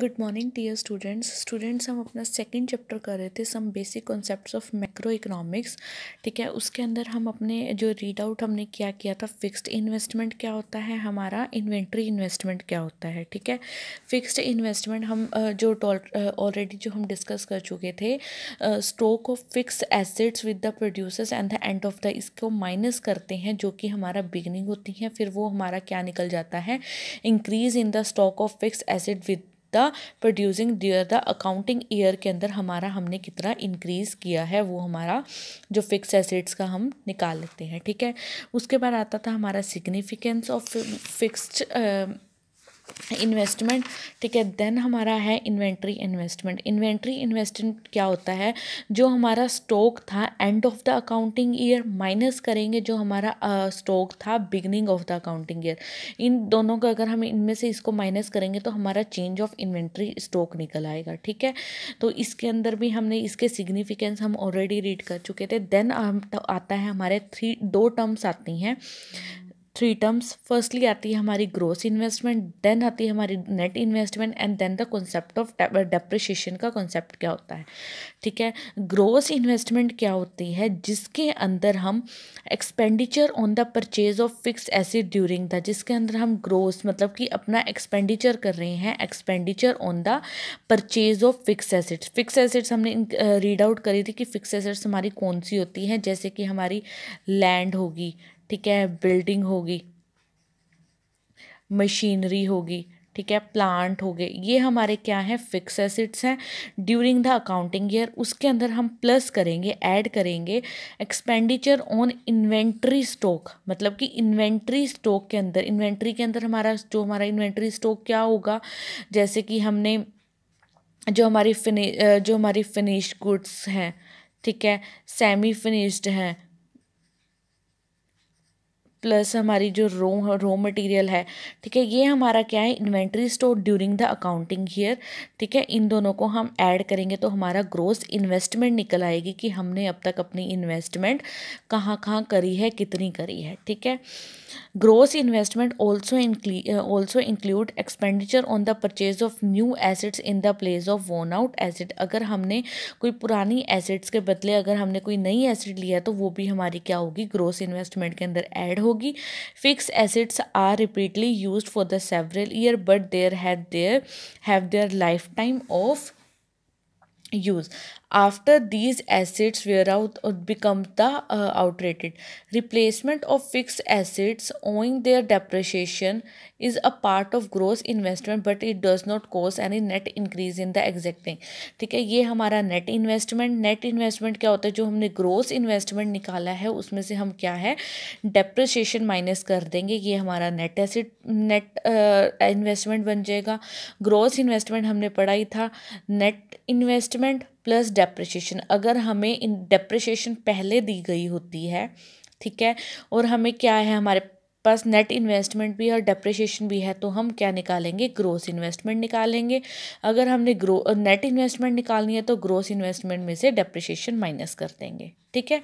good morning dear students students हम अपना second chapter कर रहे थे some basic concepts of macroeconomics ठीक है उसके अंदर हम अपने जो रीड आउट हमने क्या किया था फिक्स्ड इन्वेस्टमेंट क्या होता है हमारा इन्वेंट्री इन्वेस्टमेंट क्या होता है ठीक है फिक्स्ड इन्वेस्टमेंट हम जो ऑलरेडी जो हम डिस्कस कर चुके थे stock of fix assets with the producers and the end of the इसको माइनस करते हैं जो कि हमारा बिगनिंग होती है फिर वो हमारा क्या निकल जाता है increase in the stock of fix asset with the producing during the accounting year के अंदर हमारा हमने कितना इंक्रीज़ किया है वो हमारा जो फिक्स एसेट्स का हम निकाल लेते हैं ठीक है उसके बाद आता था हमारा सिग्निफिकेंस ऑफ फिक्स्ड इन्वेस्टमेंट ठीक है देन हमारा है इन्वेंट्री इन्वेस्टमेंट इन्वेंट्री इन्वेस्टमेंट क्या होता है जो हमारा स्टॉक था end of the accounting year minus करेंगे जो हमारा स्टॉक uh, था beginning of the accounting year इन दोनों का अगर हम इनमें से इसको माइनस करेंगे तो हमारा चेंज ऑफ इन्वेंट्री स्टॉक निकल आएगा ठीक है तो इसके अंदर भी हमने इसके सिग्निफिकेंस हम ऑलरेडी रीड कर चुके थे देन तो आता है हमारे थ्री दो टर्म्स आती हैं थ्री टर्म्स फर्स्टली आती है हमारी ग्रोस इन्वेस्टमेंट देन आती है हमारी net investment and then the concept of depreciation का कॉन्सेप्ट क्या होता है ठीक है ग्रोस इन्वेस्टमेंट क्या होती है जिसके अंदर हम expenditure on the purchase of fix asset during the जिसके अंदर हम ग्रोस मतलब कि अपना एक्सपेंडिचर कर रहे हैं expenditure on the purchase of fix assets fix assets हमने रीड आउट करी थी कि फिक्स एसिड्स हमारी कौन सी होती हैं जैसे कि हमारी लैंड होगी ठीक है बिल्डिंग होगी मशीनरी होगी ठीक है प्लांट हो गए ये हमारे क्या है फिक्स एसिड्स हैं ड्यूरिंग द अकाउंटिंग ईयर उसके अंदर हम प्लस करेंगे ऐड करेंगे एक्सपेंडिचर ऑन इन्वेंट्री स्टॉक मतलब कि इन्वेंट्री स्टॉक के अंदर इन्वेंट्री के अंदर हमारा जो हमारा इन्वेंट्री स्टॉक क्या होगा जैसे कि हमने जो हमारी फिनी जो हमारी फिनिश गुड्स हैं ठीक है सेमी फिनिश्ड हैं प्लस हमारी जो रो रो मटेरियल है ठीक है ये हमारा क्या है inventory store during the accounting year ठीक है इन दोनों को हम ऐड करेंगे तो हमारा ग्रोस इन्वेस्टमेंट निकल आएगी कि हमने अब तक अपनी इन्वेस्टमेंट कहाँ कहाँ करी है कितनी करी है ठीक है gross investment also also include expenditure on the purchase of new assets in the place of worn out asset अगर हमने कोई पुरानी एसिड्स के बदले अगर हमने कोई नई एसिड लिया तो वो भी हमारी क्या होगी ग्रोस इन्वेस्टमेंट के अंदर एड होगी होगी fix assets are repeatedly use for the several year but there have there have their lifetime of use After these assets wear out or become the uh, outdated, replacement of fixed assets owing their depreciation is a part of gross investment but it does not cause any net increase in the exacting ठीक है ये हमारा net investment net investment क्या होता है जो हमने gross investment निकाला है उसमें से हम क्या है डेप्रिसिएशन माइनस कर देंगे ये हमारा नेट एसिड नेट इन्वेस्टमेंट बन जाएगा ग्रोस इन्वेस्टमेंट हमने पढ़ा ही था नेट इन्वेस्टमेंट प्लस डेप्रिशिएशन अगर हमें इन डेप्रिशिएशन पहले दी गई होती है ठीक है और हमें क्या है हमारे पास नेट इन्वेस्टमेंट भी है और डेप्रिशिएशन भी है तो हम क्या निकालेंगे ग्रोस इन्वेस्टमेंट निकालेंगे अगर हमने ग्रो नेट इन्वेस्टमेंट निकालनी है तो ग्रोस इन्वेस्टमेंट में से डेप्रिशिएशन माइनस कर देंगे ठीक है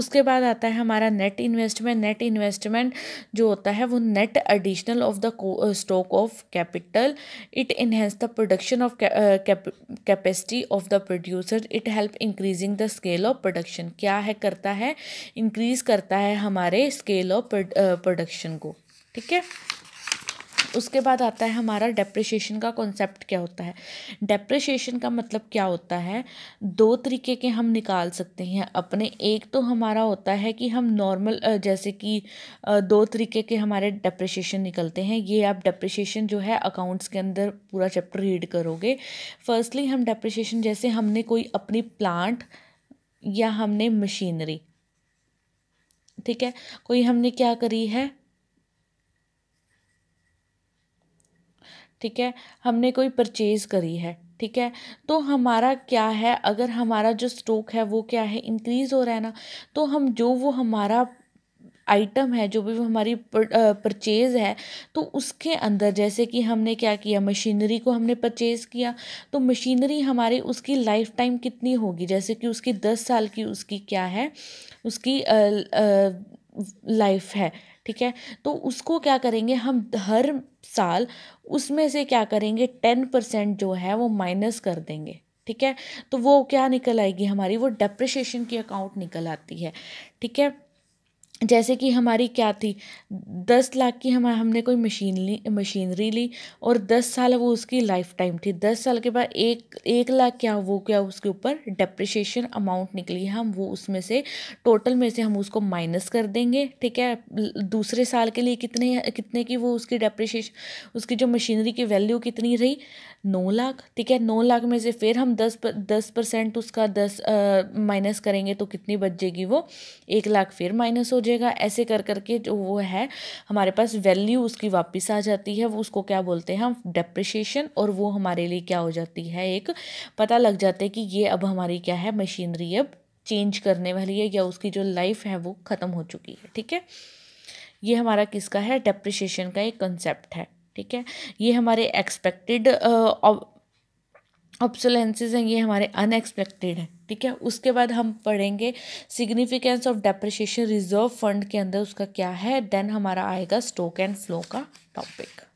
उसके बाद आता है हमारा नेट इन्वेस्टमेंट नेट इन्वेस्टमेंट जो होता है वो net additional of the stock of capital it enhance the production of capacity of the producer it help increasing the scale of production क्या है करता है इंक्रीज करता है हमारे स्केल ऑफ प्रोडक्शन को ठीक है उसके बाद आता है हमारा डेप्रिशिएशन का कॉन्सेप्ट क्या होता है डेप्रिशिएशन का मतलब क्या होता है दो तरीके के हम निकाल सकते हैं अपने एक तो हमारा होता है कि हम नॉर्मल जैसे कि दो तरीके के हमारे डेप्रिशिएशन निकलते हैं ये आप डेप्रिशिएशन जो है अकाउंट्स के अंदर पूरा चैप्टर रीड करोगे फर्स्टली हम डेप्रिशिएशन जैसे हमने कोई अपनी प्लांट या हमने मशीनरी ठीक है कोई हमने क्या करी है ठीक है हमने कोई परचेज़ करी है ठीक है तो हमारा क्या है अगर हमारा जो स्टॉक है वो क्या है इंक्रीज़ हो रहा है ना तो हम जो वो हमारा आइटम है जो भी वो हमारी परचेज़ है तो उसके अंदर जैसे कि हमने क्या किया मशीनरी को हमने परचेज़ किया तो मशीनरी हमारी उसकी लाइफ टाइम कितनी होगी जैसे कि उसकी दस साल की उसकी क्या है उसकी लाइफ है ठीक है तो उसको क्या करेंगे हम हर साल उसमें से क्या करेंगे टेन परसेंट जो है वो माइनस कर देंगे ठीक है तो वो क्या निकल आएगी हमारी वो डेप्रिशिएशन की अकाउंट निकल आती है ठीक है जैसे कि हमारी क्या थी दस लाख की हम हमने कोई मशीन ली मशीनरी ली और दस साल वो उसकी लाइफ टाइम थी दस साल के बाद एक एक लाख क्या वो क्या उसके ऊपर डेप्रिशिएशन अमाउंट निकली है हम वो उसमें से टोटल में से हम उसको माइनस कर देंगे ठीक है दूसरे साल के लिए कितने कितने की वो उसकी डेप्रिशिएशन उसकी जो मशीनरी की वैल्यू कितनी रही नौ लाख ठीक है नौ लाख में से फिर हम दस पर, दस परसेंट उसका दस माइनस करेंगे तो कितनी बच जाएगी वो एक लाख फिर माइनस हो जाएगा ऐसे कर करके जो वो है हमारे पास वैल्यू उसकी वापस आ जाती है वो उसको क्या बोलते हैं हम डेप्रिशिएशन और वो हमारे लिए क्या हो जाती है एक पता लग जाता है कि ये अब हमारी क्या है मशीनरी अब चेंज करने वाली है या उसकी जो लाइफ है वो ख़त्म हो चुकी है ठीक है ये हमारा किसका है डेप्रिशिएशन का एक कंसेप्ट है ठीक है ये हमारे एक्सपेक्टेड ऑब्सोलेंसेज हैं ये हमारे अनएक्सपेक्टेड हैं ठीक है उसके बाद हम पढ़ेंगे significance of depreciation reserve fund के अंदर उसका क्या है देन हमारा आएगा स्टॉक एंड फ्लो का टॉपिक